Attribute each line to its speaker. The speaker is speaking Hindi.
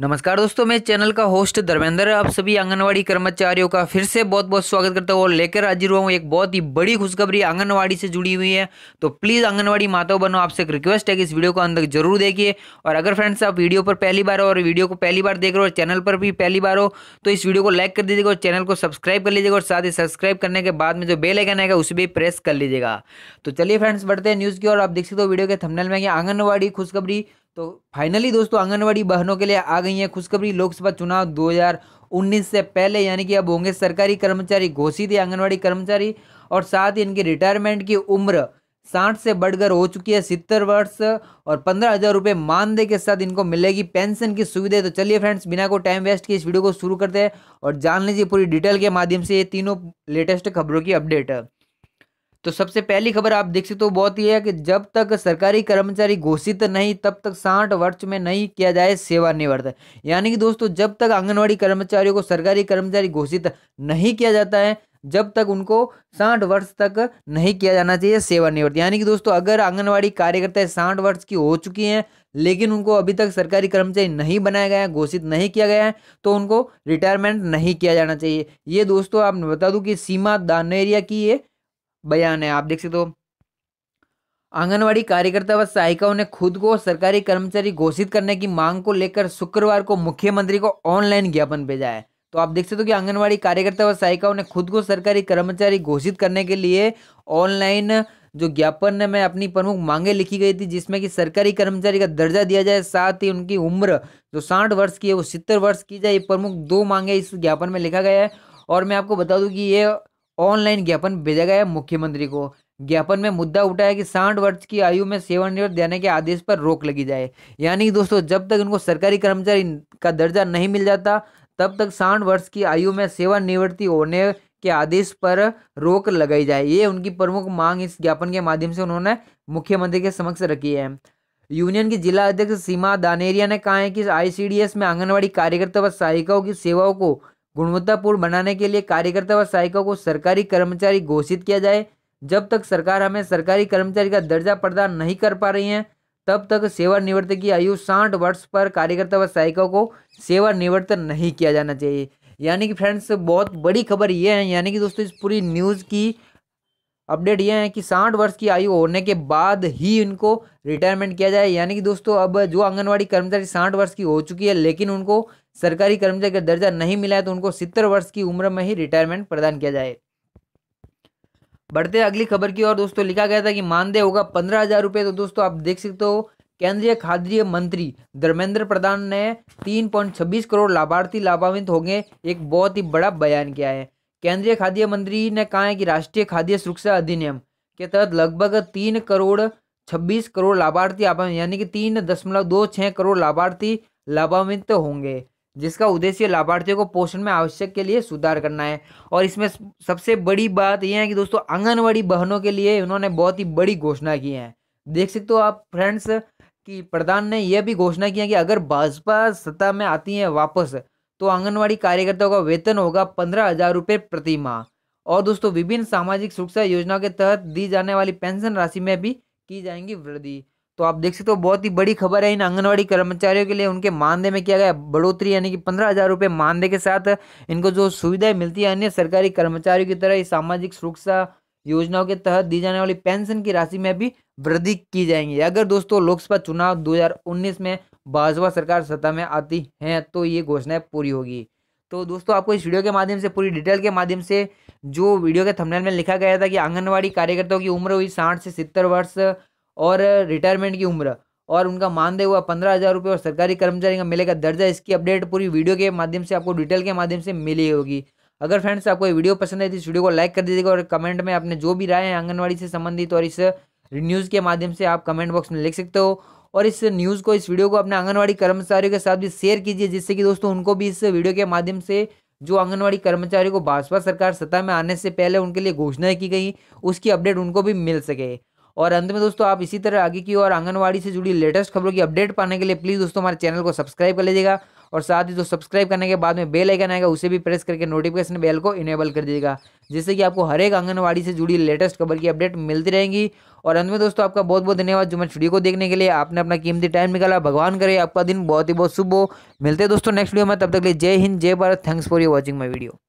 Speaker 1: नमस्कार दोस्तों मैं चैनल का होस्ट धर्मेंद्र आप सभी आंगनवाड़ी कर्मचारियों का फिर से बहुत बहुत स्वागत करता हूँ और लेकर हाजिर हुआ हूँ एक बहुत ही बड़ी खुशखबरी आंगनवाड़ी से जुड़ी हुई है तो प्लीज़ आंगनवाड़ी माताओं बनो आपसे एक रिक्वेस्ट है कि इस वीडियो को अंदर तक जरूर देखिए और अगर फ्रेंड्स आप वीडियो पर पहली बार हो और वीडियो को पहली बार देख रहे हो और चैनल पर भी पहली बार हो तो इस वीडियो को लाइक कर दीजिएगा और चैनल को सब्सक्राइब कर लीजिएगा और साथ ही सब्सक्राइब करने के बाद में जो बेल आइकन आएगा उसे भी प्रेस कर लीजिएगा तो चलिए फ्रेंड्स बढ़ते हैं न्यूज़ की और आप देख सकते हो वीडियो के थमनल में आंगनबाड़ी खुशखबरी तो फाइनली दोस्तों आंगनवाड़ी बहनों के लिए आ गई है खुशखबरी लोकसभा चुनाव 2019 से पहले यानी कि अब होंगे सरकारी कर्मचारी घोषित है आंगनबाड़ी कर्मचारी और साथ ही इनकी रिटायरमेंट की उम्र साठ से बढ़कर हो चुकी है सितर वर्ष और पंद्रह हज़ार रुपये मानदेय के साथ इनको मिलेगी पेंशन की सुविधा तो चलिए फ्रेंड्स बिना को टाइम वेस्ट किए इस वीडियो को शुरू करते हैं और जान लीजिए पूरी डिटेल के माध्यम से ये तीनों लेटेस्ट खबरों की अपडेट है तो सबसे पहली खबर आप देख सकते हो बहुत ही है कि जब तक सरकारी कर्मचारी घोषित नहीं तब तक साठ वर्ष में नहीं किया जाए सेवानिवृत्त यानी कि दोस्तों जब तक आंगनवाड़ी कर्मचारियों को सरकारी कर्मचारी घोषित नहीं किया जाता है जब तक उनको साठ वर्ष तक नहीं किया जाना चाहिए सेवानिवृत्त यानी कि दोस्तों अगर आंगनवाड़ी कार्यकर्ता साठ वर्ष की हो चुकी हैं लेकिन उनको अभी तक सरकारी कर्मचारी नहीं बनाया गया है घोषित नहीं किया गया है तो उनको रिटायरमेंट नहीं किया जाना चाहिए ये दोस्तों आप बता दूं कि सीमा दानेरिया की ये बयान है आप देख सकते हो आंगनवाड़ी कार्यकर्ता व सहायिकाओं ने खुद को सरकारी कर्मचारी घोषित करने की मांग को लेकर शुक्रवार को मुख्यमंत्री को ऑनलाइन ज्ञापन भेजा है तो आप देख सकते हो कि आंगनवाड़ी कार्यकर्ता व सहायिकाओं ने खुद को सरकारी कर्मचारी घोषित करने के लिए ऑनलाइन जो ज्ञापन में अपनी प्रमुख मांगे लिखी गई थी जिसमें कि सरकारी कर्मचारी का दर्जा दिया जाए साथ ही उनकी उम्र जो साठ वर्ष की है वो सितर वर्ष की जाए ये प्रमुख दो मांगे इस ज्ञापन में लिखा गया है और मैं आपको बता दूं कि ये ऑनलाइन ज्ञापन भेजा गया मुख्यमंत्री को ज्ञापन में मुद्दा उठाया कि साठ वर्ष की आयु में सेवन देने के आदेश पर रोक लगी जाए यानी दोस्तों जब तक उनको सरकारी कर्मचारी का दर्जा नहीं मिल जाता तब तक साठ वर्ष की आयु में सेवानिवृत्ति होने के आदेश पर रोक लगाई जाए ये उनकी प्रमुख मांग इस ज्ञापन के माध्यम से उन्होंने मुख्यमंत्री के समक्ष रखी है यूनियन की जिला अध्यक्ष सीमा दानेरिया ने कहा है कि आईसीडीएस में आंगनवाड़ी कार्यकर्ता व सहायिकाओं की सेवाओं को गुणवत्तापूर्ण बनाने के लिए कार्यकर्ता व सहायिका को सरकारी कर्मचारी घोषित किया जाए जब तक सरकार हमें सरकारी कर्मचारी का दर्जा प्रदान नहीं कर पा रही है तब तक सेवानिवृत्त की आयु साठ वर्ष पर कार्यकर्ता व सहायिका को सेवानिवृत्त नहीं किया जाना चाहिए यानी कि फ्रेंड्स बहुत बड़ी खबर ये है यानी कि दोस्तों इस पूरी न्यूज़ की अपडेट ये है कि साठ वर्ष की आयु होने के बाद ही इनको रिटायरमेंट किया जाए यानी कि दोस्तों अब जो आंगनवाड़ी कर्मचारी साठ वर्ष की हो चुकी है लेकिन उनको सरकारी कर्मचारी का दर्जा नहीं मिला है तो उनको सितर वर्ष की उम्र में ही रिटायरमेंट प्रदान किया जाए बढ़ते अगली खबर की ओर दोस्तों लिखा गया था कि मानदेय होगा पंद्रह हजार रुपये तो दोस्तों आप देख सकते हो केंद्रीय खाद्य मंत्री धर्मेंद्र प्रधान ने तीन पॉइंट छब्बीस करोड़ लाभार्थी लाभान्वित होंगे एक बहुत ही बड़ा बयान किया है केंद्रीय खाद्य मंत्री ने कहा है कि राष्ट्रीय खाद्य सुरक्षा अधिनियम के तहत लगभग तीन करोड़ छब्बीस करोड़ लाभार्थी यानी कि तीन दशमलव दो छः करोड़ लाभार्थी लाभान्वित होंगे जिसका उद्देश्य लाभार्थियों को पोषण में आवश्यक के लिए सुधार करना है और इसमें सबसे बड़ी बात यह है कि दोस्तों आंगनबाड़ी बहनों के लिए उन्होंने बहुत ही बड़ी घोषणा की है देख सकते हो आप फ्रेंड्स कि प्रधान ने यह भी घोषणा किया कि अगर भाजपा सत्ता में आती है वापस तो आंगनबाड़ी कार्यकर्ताओं का वेतन होगा पंद्रह हजार रुपये प्रति माह और दोस्तों विभिन्न सामाजिक सुरक्षा योजनाओं के तहत दी जाने वाली पेंशन राशि में भी की जाएंगी वृद्धि तो आप देख सकते हो बहुत ही बड़ी खबर है इन आंगनवाड़ी कर्मचारियों के लिए उनके मानदेय में किया गया बढ़ोतरी यानी कि पंद्रह हज़ार रुपये मानदेय के साथ इनको जो सुविधाएं मिलती है अन्य सरकारी कर्मचारियों की तरह सामाजिक सुरक्षा योजनाओं के तहत दी जाने वाली पेंशन की राशि में भी वृद्धि की जाएंगी अगर दोस्तों लोकसभा चुनाव दो में भाजपा सरकार सत्ता में आती है तो ये घोषणाएं पूरी होगी तो दोस्तों आपको इस वीडियो के माध्यम से पूरी डिटेल के माध्यम से जो वीडियो के थंबनेल में लिखा गया था कि आंगनवाड़ी कार्यकर्ताओं की उम्र हुई साठ से सत्तर वर्ष और रिटायरमेंट की उम्र और उनका मानदेय हुआ पंद्रह हज़ार रुपये और सरकारी कर्मचारी का मिलेगा दर्जा इसकी अपडेट पूरी वीडियो के माध्यम से आपको डिटेल के माध्यम से मिली होगी अगर फ्रेंड्स आपको ये वीडियो पसंद है तो इस वीडियो को लाइक कर दीजिएगा और कमेंट में आपने जो भी राय है आंगनबाड़ी से संबंधित और इस न्यूज़ के माध्यम से आप कमेंट बॉक्स में लिख सकते हो और इस न्यूज़ को इस वीडियो को अपने आंगनबाड़ी कर्मचारियों के साथ भी शेयर कीजिए जिससे कि दोस्तों उनको भी इस वीडियो के माध्यम से जो आंगनवाड़ी कर्मचारियों को भाजपा सरकार सत्ता में आने से पहले उनके लिए घोषणाएं की गई उसकी अपडेट उनको भी मिल सके और अंत में दोस्तों आप इसी तरह आगे की और आंगनबाड़ी से जुड़ी लेटेस्ट खबरों की अपडेट पाने के लिए प्लीज़ दोस्तों हमारे चैनल को सब्सक्राइब कर लीजिएगा और साथ ही जो सब्सक्राइब करने के बाद में बेल आइकन आएगा उसे भी प्रेस करके नोटिफिकेशन बेल को इनेबल कर दीजिएगा जिससे कि आपको हर एक आंगनवाड़ी से जुड़ी लेटेस्ट खबर की अपडेट मिलती रहेंगी और अंत में दोस्तों आपका बहुत बहुत धन्यवाद जो मैं वीडियो को देखने के लिए आपने अपना कीमती टाइम निकाला भगवान करे आपका दिन बहुत ही बहुत शुभ हो मिलते हैं दोस्तों नेक्स्ट वीडियो में तब तक लिए जय हिंद जय Bharat thanks for you watching my video